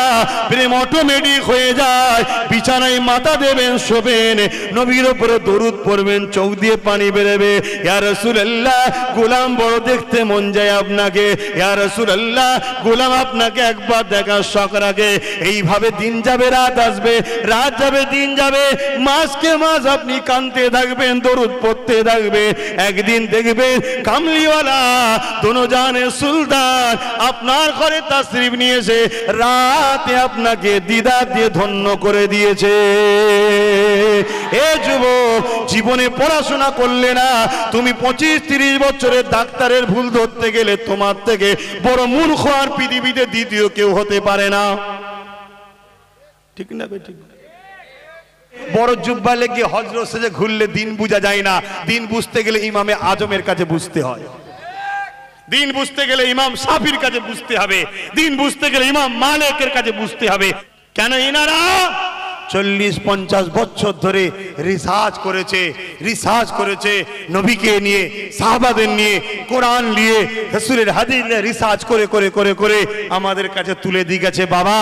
প্রেম অটোমেটিক হয়ে যায় বিছানায় মাথা দেবেন শোবেন নবীর উপরে দরুদ পড়বেন চোখ দিয়ে পানি বেরোবে ইয়ার রসুলাল্লাহ গোলাম বড় দেখতে মন যায় আপনাকে ইয়ার রসুলাল্লাহ গোলাম আপনাকে একবার দেখার শখ রাখে এইভাবে দিন যাবে রাত আসবে রাত যাবে দিন যাবে মাসকে মাস আপনি কানতে থাকবেন দরুদ পড়তে থাকবে একদিন দেখবেন কামলিওয়ালা দোনোজানের সুলতান আপনার ঘরে শ্রীফ নিয়েছে রাতে আপনাকে দিদার দিয়ে ধন্য করে দিয়েছে এ জীবনে পড়াশোনা করলে না তুমি পঁচিশ তিরিশ বছরের ডাক্তারের ভুল ধরতে গেলে তোমার থেকে বড় মূর্খ আর পৃথিবীতে দ্বিতীয় কেউ হতে পারে না ঠিক না ঠিক বড় জুব্বা লেগে হজরত সেজে ঘুরলে দিন বুঝা যায় না দিন বুঝতে গেলে ইমামে আজমের কাছে বুঝতে হয় দিন বুঝতে গেলে ইমাম সাফির কাছে বুঝতে হবে দিন বুঝতে গেলে ইমাম মালেকের কাছে বুঝতে হবে কেন ইনারা চল্লিশ পঞ্চাশ বছর ধরে রিসার্চ করেছে রিসার্চ করেছে নবীকে নিয়ে সাহবাদের নিয়ে কোরআন নিয়ে রসুলের হাদিস রিসার্চ করে করে করে করে আমাদের কাছে তুলে দিয়ে গেছে বাবা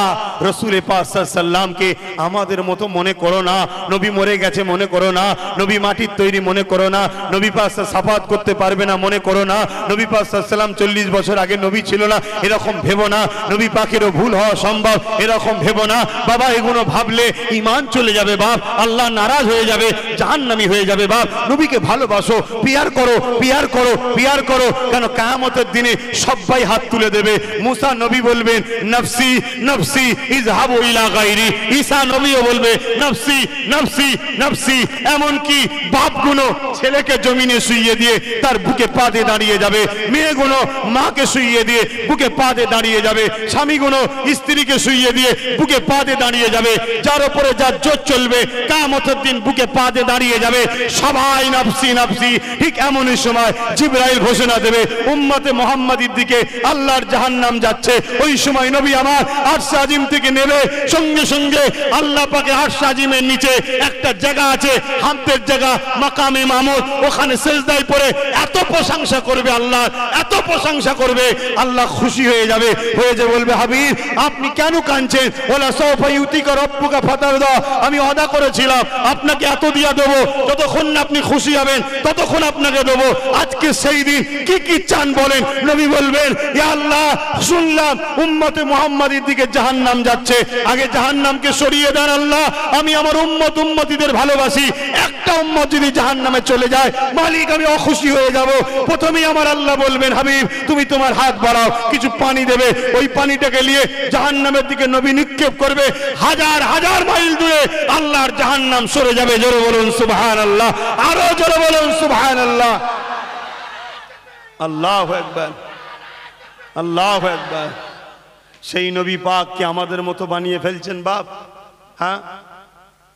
রসুলের পাশাল্লামকে আমাদের মতো মনে করো না নবী মরে গেছে মনে করো না নবী মাটির তৈরি মনে করো না নবী পাশা সাফাত করতে পারবে না মনে করো না নবী পাশাল্লাম চল্লিশ বছর আগে নবী ছিল না এরকম ভেবো না নবী পাখিরও ভুল হওয়া সম্ভব এরকম ভেবো না বাবা এগুলো ভাবলে ইমান চলে যাবে বাপ আল্লাহ নারাজ হয়ে যাবে জাহান্নামি হয়ে যাবে বাপ নবীকে ভালোবাসো পিয়ার করো পিয়ার করো পিয়ার করো কেন কামতের দিনে সবাই হাত তুলে দেবে মুসা নবী বলবেন নফসি নফসি ইজ ইলা গাইরি ঈসা নবীও বলবে নফসি নফসি নফসি এমনকি বাপগুলো ছেলেকে জমিনে শুইয়ে দিয়ে তার বুকে পা দিয়ে দাঁড়িয়ে যাবে মেয়েগুলো মাকে শুইয়ে দিয়ে বুকে পা দিয়ে দাঁড়িয়ে যাবে স্বামীগুলো স্ত্রীকে শুইয়ে দিয়ে বুকে পা দিয়ে দাঁড়িয়ে যাবে যার ওপর উপরে যা জোর চলবে কামতের দিন বুকে পা দিয়ে দাঁড়িয়ে যাবে সবাই নাফসি নাফসি ঠিক এমনই সময় জিব্রাইল ঘোষণা দেবে উম্মতে মোহাম্মদীর দিকে আল্লাহর জাহান্নাম যাচ্ছে ওই সময় নবী আমার আরশ আজিম থেকে নেবে সঙ্গে সঙ্গে আল্লাহ পাকে আরশ আজিমের নিচে একটা জায়গা আছে হামতের জায়গা মাকামে মামুদ ওখানে সেজদায় পড়ে এত প্রশংসা করবে আল্লাহ এত প্রশংসা করবে আল্লাহ খুশি হয়ে যাবে হয়ে যে বলবে হাবিব আপনি কেন কাঁদছেন ওলা সৌফা কর রব্বুকা ফাতা দা আমি অদা করেছিলাম আপনাকে এত দিয়া দেবো যতক্ষণ না আপনি খুশি হবেন ততক্ষণ আপনাকে দেবো আজকে সেই দিন কি কি চান বলেন নবী বলবেন আল্লাহ শুনলাম উম্মতে মোহাম্মদের দিকে জাহান নাম যাচ্ছে আগে জাহান নামকে সরিয়ে দেন আল্লাহ আমি আমার উম্মত উম্মতিদের ভালোবাসি একটা উম্মত যদি জাহান নামে চলে যায় মালিক আমি অখুশি হয়ে যাব প্রথমেই আমার আল্লাহ বলবেন হাবিব তুমি তোমার হাত বাড়াও কিছু পানি দেবে ওই পানিটাকে নিয়ে জাহান নামের দিকে নবী নিক্ষেপ করবে হাজার হাজার মাইল মাইল দূরে আল্লাহর জাহান নাম সরে যাবে জোরে বলুন সুবহান আল্লাহ আরো জোরে বলুন সুবহান আল্লাহ আল্লাহ একবার আল্লাহ একবার সেই নবী পাককে আমাদের মতো বানিয়ে ফেলছেন বাপ হ্যাঁ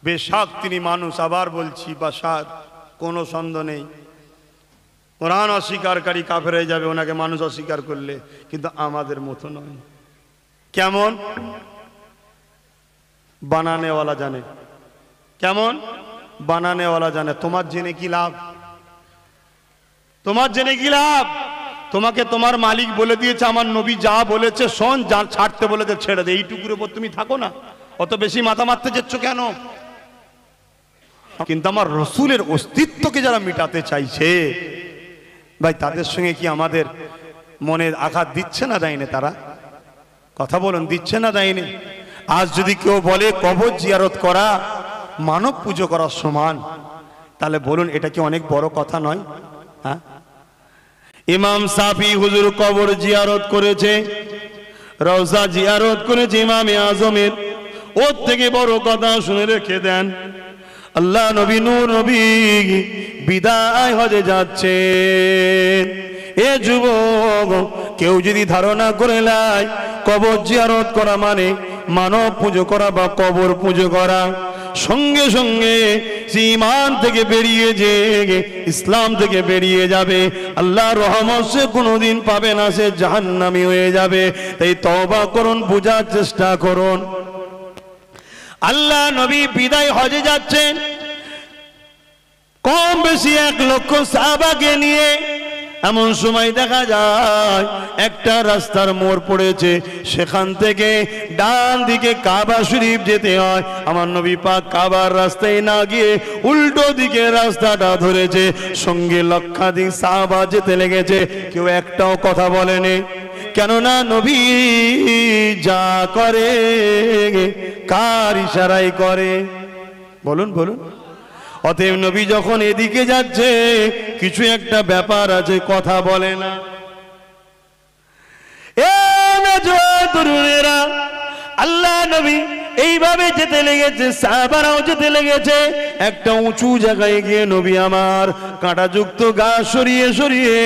বেশাক তিনি মানুষ আবার বলছি বাসার কোনো সন্দেহ নেই কোরআন অস্বীকারী কাফের হয়ে যাবে ওনাকে মানুষ অস্বীকার করলে কিন্তু আমাদের মতো নয় কেমন বানানেওয়ালা জানে কেমন বানানেওয়ালা জানে তোমার জেনে কি লাভ তোমার জেনে কি লাভ তোমাকে তোমার মালিক বলে দিয়েছে আমার নবী যা বলেছে শোন যা ছাড়তে বলেছে ছেড়ে দে এইটুকুর উপর তুমি থাকো না অত বেশি মাথা মারতে যাচ্ছ কেন কিন্তু আমার রসুলের অস্তিত্বকে যারা মিটাতে চাইছে ভাই তাদের সঙ্গে কি আমাদের মনে আঘাত দিচ্ছে না যায়নি তারা কথা বলুন দিচ্ছে না দেয়নি আজ যদি কেউ বলে কবর জিয়ারত করা মানব পুজো করার সমান তাহলে বলুন এটা কি অনেক বড় কথা নয় হ্যাঁ ইমাম সাফি হুজুর কবর জিয়ারত করেছে রওজা জিয়ারত করেছে ইমামে আজমের ওর থেকে বড় কথা শুনে রেখে দেন আল্লাহ নবী নূর নবী বিদায় হজে যাচ্ছে এ যুবক কেউ যদি ধারণা করে লাই কবর জিয়ারত করা মানে মানব পুজো করা বা কবর পুজো করা সঙ্গে সঙ্গে সীমান থেকে বেরিয়ে যে ইসলাম থেকে বেরিয়ে যাবে আল্লাহ রহমত সে কোনোদিন পাবে না সে জাহান্নামি হয়ে যাবে তাই তবা করুন বোঝার চেষ্টা করুন আল্লাহ নবী বিদায় হজে যাচ্ছেন কম বেশি এক লক্ষ সাহাবাকে নিয়ে এমন সময় দেখা যায় একটা রাস্তার মোড় পড়েছে সেখান থেকে ডান দিকে কাবা শরীফ যেতে হয় আমার নবী পাক কাবার রাস্তায় না গিয়ে উল্টো দিকে রাস্তাটা ধরেছে সঙ্গে লক্ষাধিক সাহাবা যেতে লেগেছে কেউ একটাও কথা বলেনি কেননা নবী যা করে কার ইশারাই করে বলুন বলুন অতএব নবী যখন এদিকে যাচ্ছে কিছু একটা ব্যাপার আছে কথা বলে না এ আল্লাহ নবী এইভাবে যেতে লেগেছে সাহাবারাও যেতে লেগেছে একটা উঁচু জায়গায় গিয়ে নবী আমার কাঁটাযুক্ত গা সরিয়ে সরিয়ে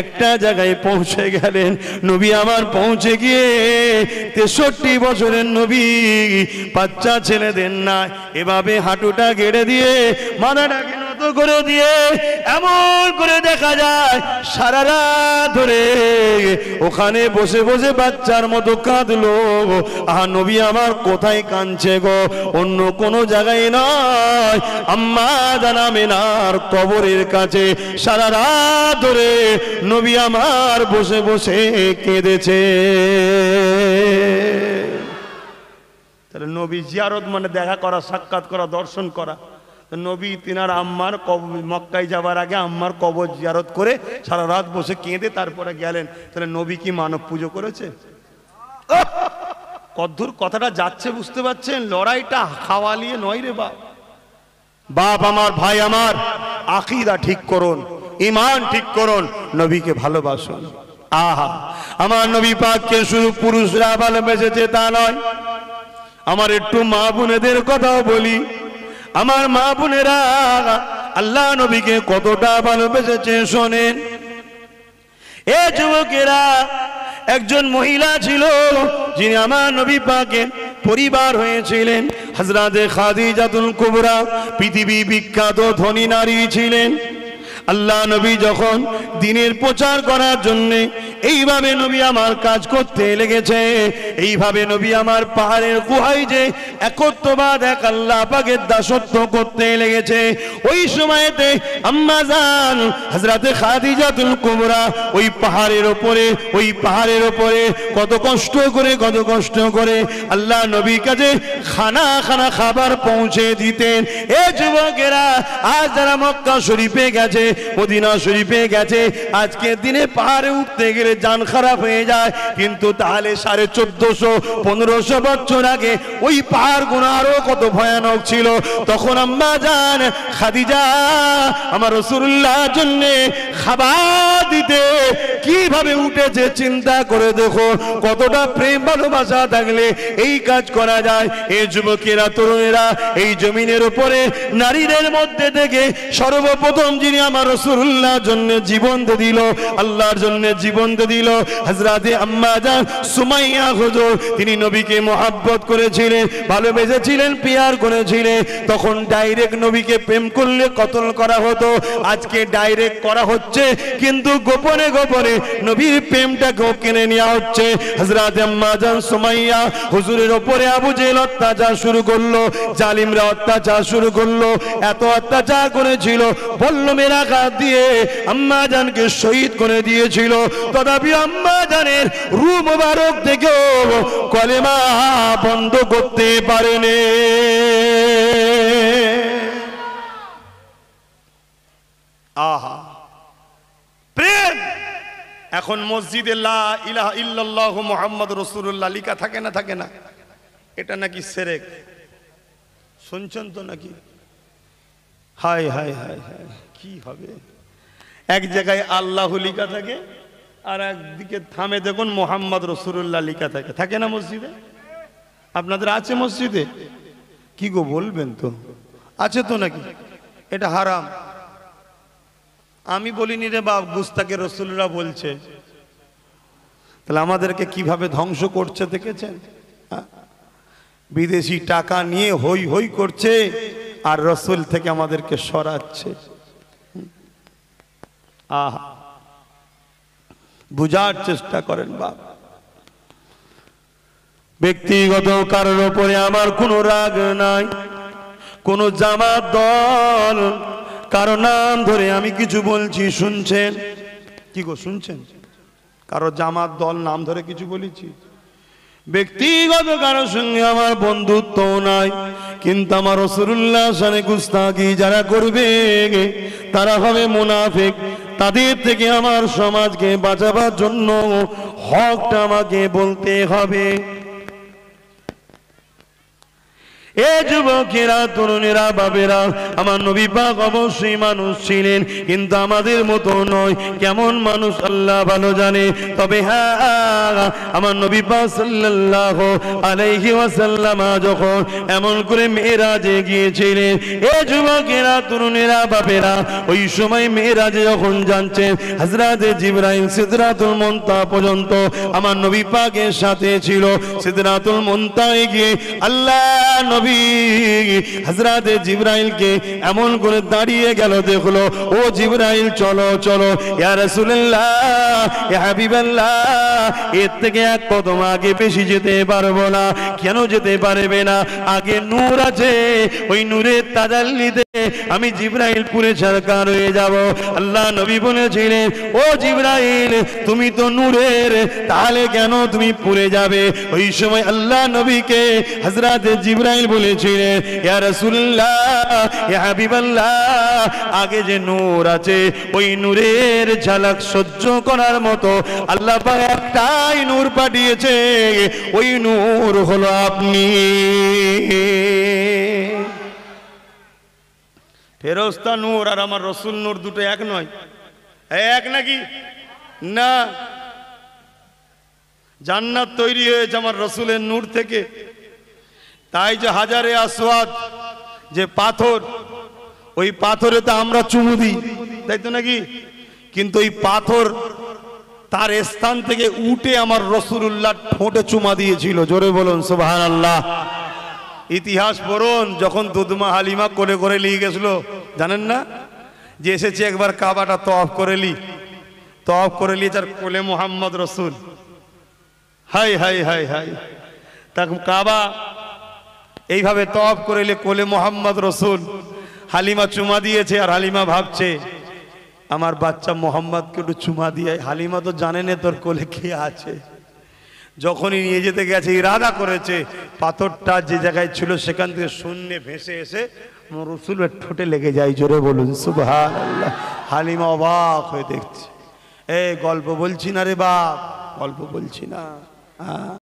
একটা জায়গায় পৌঁছে গেলেন নবী আমার পৌঁছে গিয়ে তেষট্টি বছরের নবী বাচ্চা ছেলেদের না এভাবে হাঁটুটা গেড়ে দিয়ে মাথাটাকে এত করে দিয়ে এমন করে দেখা যায় সারা রাত ধরে ওখানে বসে বসে বাচ্চার মতো কাঁদলো আহা নবী আমার কোথায় কাঁদছে গো অন্য কোনো জায়গায় নয় আম্মা জানা মেনার কবরের কাছে সারা রাত ধরে নবী আমার বসে বসে কেঁদেছে তাহলে নবী জিয়ারত মানে দেখা করা সাক্ষাৎ করা দর্শন করা নবী তিনার আম্মার কব মক্কায় যাওয়ার আগে আম্মার কবর জিয়ারত করে সারা রাত বসে কেঁদে তারপরে গেলেন তাহলে নবী কি মানব পুজো করেছে কদ্দুর কথাটা যাচ্ছে বুঝতে পারছেন লড়াইটা খাওয়ালিয়ে নয় রে বাপ বাপ আমার ভাই আমার আকিদা ঠিক করুন ইমান ঠিক করুন নবীকে ভালোবাসুন আহা আমার নবী পাককে শুধু পুরুষরা ভালোবেসেছে তা নয় আমার একটু মা বোনেদের কথাও বলি আমার মা বোনেরা আল্লাহ নবীকে কতটা ভালোবেসেছে শোনেন এ যুবকেরা একজন মহিলা ছিল যিনি আমার নবী পাকে পরিবার হয়েছিলেন হজরাতে জাতুল কুবরা পৃথিবী বিখ্যাত ধনী নারী ছিলেন আল্লাহ নবী যখন দিনের প্রচার করার জন্যে এইভাবে নবী আমার কাজ করতে লেগেছে এইভাবে নবী আমার পাহাড়ের গুহায় যে একত্রবাদ এক আল্লাহ পাগের দাসত্ব করতে লেগেছে ওই সময়তে আম্মাজান জান হাজরাতে খাদিজাতুল কুমরা ওই পাহাড়ের ওপরে ওই পাহাড়ের ওপরে কত কষ্ট করে কত কষ্ট করে আল্লাহ নবী কাজে খানা খানা খাবার পৌঁছে দিতেন এ যুবকেরা আজ যারা মক্কা শরীফে গেছে মদিনা শরীফে গেছে আজকের দিনে পাহাড়ে উঠতে গেলে যান খারাপ হয়ে যায় কিন্তু তাহলে সাড়ে চোদ্দশো পনেরোশো বছর আগে ওই পাহাড় গুণারও কত ভয়ানক ছিল তখন আম্মা যান খাদিজা আমার রসুল্লাহ জন্য খাবার দিতে কিভাবে উঠেছে চিন্তা করে দেখো কতটা প্রেম ভালোবাসা থাকলে এই কাজ করা যায় এই যুবকেরা তরুণেরা এই জমিনের উপরে নারীদের মধ্যে থেকে সর্বপ্রথম যিনি আমার আল্লাহ রসুল্লাহ জন্য জীবন দিল আল্লাহর জন্য জীবন দিল হজরাতে আম্মা যান সুমাইয়া হজর তিনি নবীকে মহাব্বত করেছিলেন ভালোবেসেছিলেন পিয়ার করেছিলেন তখন ডাইরেক্ট নবীকে প্রেম করলে কতল করা হতো আজকে ডাইরেক্ট করা হচ্ছে কিন্তু গোপনে গোপনে নবীর প্রেমটা প্রেমটাকেও কিনে নেওয়া হচ্ছে হজরাত আম্মা যান সুমাইয়া হুজুরের ওপরে আবু জেল অত্যাচার শুরু করলো জালিমরা অত্যাচার শুরু করলো এত অত্যাচার করেছিল বলল মেরা আঘাত দিয়ে আম্মা জানকে শহীদ করে দিয়েছিল তথাপি আম্মা জানের রু মোবারক দেখেও কলেমা বন্ধ করতে পারেনি আহা প্রেম এখন মসজিদে ইহ মোহাম্মদ রসুল্লাহ লিখা থাকে না থাকে না এটা নাকি সেরেক শুনছেন তো নাকি হায় হায় হায় হায় কি হবে এক জায়গায় আল্লাহ লিখা থাকে আর একদিকে থামে দেখুন মোহাম্মদ রসুল্লাহ লিখা থাকে থাকে না মসজিদে আপনাদের আছে মসজিদে কি গো বলবেন তো আছে তো নাকি এটা হারাম আমি বলিনি রে বাপ গুস্তাকে রসুলরা বলছে তাহলে আমাদেরকে কিভাবে ধ্বংস করছে দেখেছেন হ্যাঁ? বিদেশি টাকা নিয়ে হই হই করছে আর রসুল থেকে আমাদেরকে সরাচ্ছে আহা বুঝার চেষ্টা করেন বাপ ব্যক্তিগত কারোর ওপরে আমার কোনো রাগ নাই কোনো জামাত দল কারো নাম ধরে আমি কিছু বলছি শুনছেন কি গো শুনছেন কারো জামাত দল নাম ধরে কিছু বলেছি ব্যক্তিগত কারোর সঙ্গে আমার বন্ধুত্ব নাই কিন্তু আমার অসরুল্লাহ সানে গুস্তাগি যারা করবে তারা হবে মুনাফেক তাদের থেকে আমার সমাজকে বাঁচাবার জন্য হকটা আমাকে বলতে হবে এ যুবকেরা তরুণেরা বাবেরা আমার নবী পাক অবশ্যই মানুষ ছিলেন কিন্তু আমাদের মতো নয় কেমন মানুষ আল্লাহ ভালো জানে তবে হ্যাঁ আমার নবী পাক সাল্লাহ আলাইহি ওয়াসাল্লামা যখন এমন করে মেয়েরা যে গিয়েছিলেন এ যুবকেরা তরুণেরা বাবেরা ওই সময় মেয়েরা যে যখন জানছেন হাজরাতে জিব্রাহিম সিদরাতুল মন্তা পর্যন্ত আমার নবী পাকের সাথে ছিল সিদরাতুল মন্তায় গিয়ে আল্লাহ নবী হাজরাতে জিব্রাইলকে এমন করে দাঁড়িয়ে গেল দেখলো ও জিব্রাইল চলো চলো ইয়া রাসূলুল্লাহ এর থেকে এক কদম আগে বেশি যেতে পারবো না কেন যেতে পারবে না আগে নূর আছে ওই নূরের তাজাল্লিতে আমি জিব্রাইল পুরে সরকার হয়ে যাব আল্লাহ নবী বলেছিলেন ও জিব্রাইল তুমি তো নূরের তাহলে কেন তুমি পুরে যাবে ওই সময় আল্লাহ নবীকে হাজরাতে জিব্রাইল বলেছিলেন আগে যে নূর আছে ওই নূরের ঝালাক সহ্য করার মতো আল্লাহ একটাই নূর পাঠিয়েছে ওই নূর হলো আপনি ফেরস্তা নূর আর আমার রসুল নূর দুটো এক নয় এক নাকি না জান্নাত তৈরি হয়েছে আমার রসুলের নূর থেকে তাই যে হাজারে আসওয়াদ যে পাথর ওই পাথরে তো আমরা চুমু দিই তাই তো নাকি কিন্তু ওই পাথর তার স্থান থেকে উঠে আমার রসুল্লাহ ঠোঁটে চুমা দিয়েছিল জোরে বলুন সুবাহ আল্লাহ ইতিহাস পড়ুন যখন দুদমা হালিমা করে করে নিয়ে গেছিল জানেন না যে এসেছে একবার কাবাটা তফ করে লি তফ করে লিয়ে তার কোলে মোহাম্মদ রসুল হাই হাই হাই হাই তা কাবা এইভাবে তপ করেলে কোলে মোহাম্মদ রসুল হালিমা চুমা দিয়েছে আর হালিমা ভাবছে আমার বাচ্চা মোহাম্মদকে একটু চুমা দিয়ে হালিমা তো জানে না তোর কোলে কে আছে যখনই নিয়ে যেতে গেছে ইরাদা করেছে পাথরটা যে জায়গায় ছিল সেখান থেকে শূন্যে ভেসে এসে রসুলের ঠোঁটে লেগে যায় জোরে বলুন সুভান হালিমা অবাক হয়ে দেখছে এ গল্প বলছি না রে বাপ গল্প বলছি না হ্যাঁ।